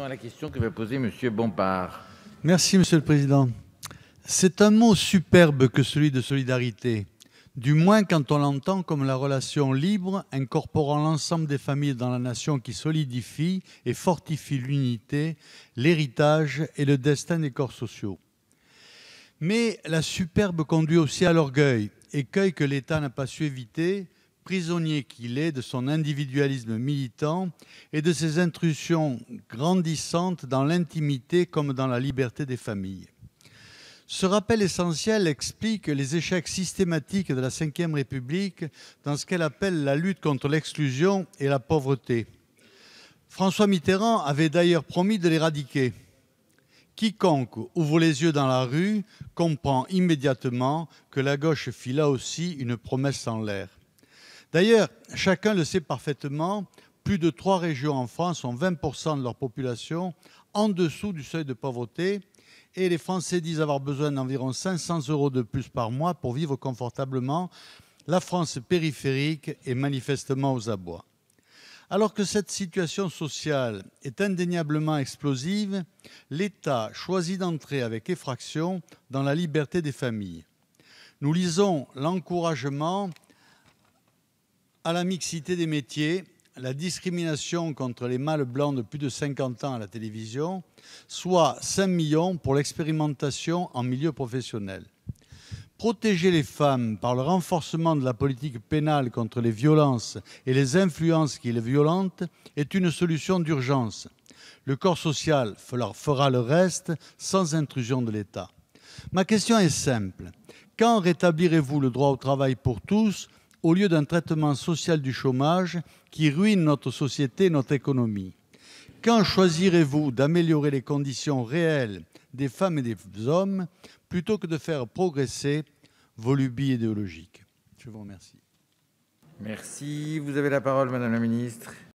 à la question que va poser M. Bompard. Merci, Monsieur le Président. C'est un mot superbe que celui de solidarité, du moins quand on l'entend comme la relation libre incorporant l'ensemble des familles dans la nation qui solidifie et fortifie l'unité, l'héritage et le destin des corps sociaux. Mais la superbe conduit aussi à l'orgueil, écueil que l'État n'a pas su éviter prisonnier qu'il est de son individualisme militant et de ses intrusions grandissantes dans l'intimité comme dans la liberté des familles. Ce rappel essentiel explique les échecs systématiques de la Ve République dans ce qu'elle appelle la lutte contre l'exclusion et la pauvreté. François Mitterrand avait d'ailleurs promis de l'éradiquer. Quiconque ouvre les yeux dans la rue comprend immédiatement que la gauche fit là aussi une promesse en l'air. D'ailleurs, chacun le sait parfaitement, plus de trois régions en France ont 20% de leur population en dessous du seuil de pauvreté et les Français disent avoir besoin d'environ 500 euros de plus par mois pour vivre confortablement. La France périphérique est manifestement aux abois. Alors que cette situation sociale est indéniablement explosive, l'État choisit d'entrer avec effraction dans la liberté des familles. Nous lisons l'encouragement à la mixité des métiers, la discrimination contre les mâles blancs de plus de 50 ans à la télévision, soit 5 millions pour l'expérimentation en milieu professionnel. Protéger les femmes par le renforcement de la politique pénale contre les violences et les influences qui les violent est une solution d'urgence. Le corps social fera le reste sans intrusion de l'État. Ma question est simple. Quand rétablirez-vous le droit au travail pour tous au lieu d'un traitement social du chômage qui ruine notre société et notre économie Quand choisirez-vous d'améliorer les conditions réelles des femmes et des hommes plutôt que de faire progresser vos lubies idéologiques Je vous remercie. Merci. Vous avez la parole, Madame la Ministre.